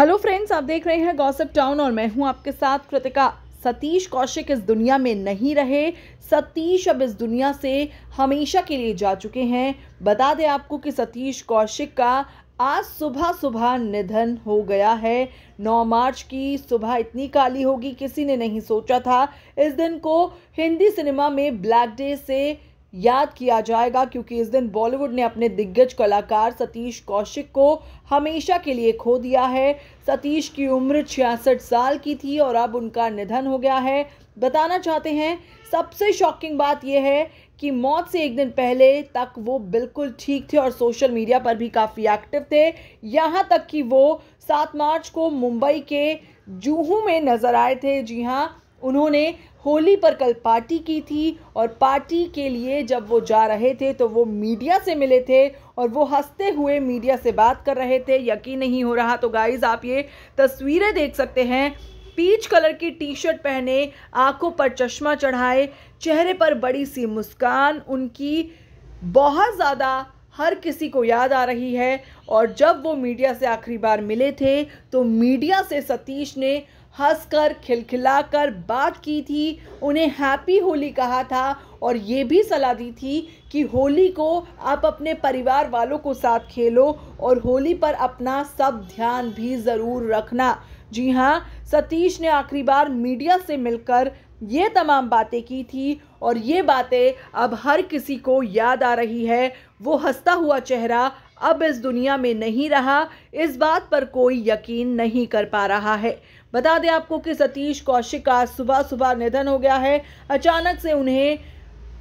hello friends आप देख रहे हैं गॉसिप टाउन और मैं हूं आपके साथ कृतिका सतीश कौशिक इस दुनिया में नहीं रहे सतीश अब इस दुनिया से हमेशा के लिए जा चुके हैं बता दें आपको कि सतीश कौशिक का आज सुबह सुबह निधन हो गया है 9 मार्च की सुबह इतनी काली होगी किसी ने नहीं सोचा था इस दिन को हिंदी सिनेमा में ब्लैक डे से याद किया जाएगा क्योंकि इस दिन बॉलीवुड ने अपने दिग्गज कलाकार सतीश कौशिक को हमेशा के लिए खो दिया है सतीश की उम्र छियासठ साल की थी और अब उनका निधन हो गया है बताना चाहते हैं सबसे शॉकिंग बात यह है कि मौत से एक दिन पहले तक वो बिल्कुल ठीक थे और सोशल मीडिया पर भी काफ़ी एक्टिव थे यहाँ तक कि वो सात मार्च को मुंबई के जूहू में नज़र आए थे जी हाँ उन्होंने होली पर कल पार्टी की थी और पार्टी के लिए जब वो जा रहे थे तो वो मीडिया से मिले थे और वो हंसते हुए मीडिया से बात कर रहे थे यकीन नहीं हो रहा तो गाइज आप ये तस्वीरें देख सकते हैं पीच कलर की टी शर्ट पहने आंखों पर चश्मा चढ़ाए चेहरे पर बड़ी सी मुस्कान उनकी बहुत ज़्यादा हर किसी को याद आ रही है और जब वो मीडिया से आखिरी बार मिले थे तो मीडिया से सतीश ने हंसकर खिलखिलाकर बात की थी उन्हें हैप्पी होली कहा था और ये भी सलाह दी थी कि होली को आप अपने परिवार वालों को साथ खेलो और होली पर अपना सब ध्यान भी ज़रूर रखना जी हाँ सतीश ने आखिरी बार मीडिया से मिलकर ये तमाम बातें की थी और ये बातें अब हर किसी को याद आ रही है वो हंसता हुआ चेहरा अब इस दुनिया में नहीं रहा इस बात पर कोई यकीन नहीं कर पा रहा है बता दें आपको कि सतीश कौशिक का सुबह सुबह निधन हो गया है अचानक से उन्हें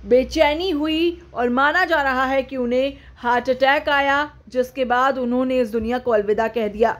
बेचैनी हुई और माना जा रहा है कि उन्हें हार्ट अटैक आया जिसके बाद उन्होंने इस दुनिया को अलविदा कह दिया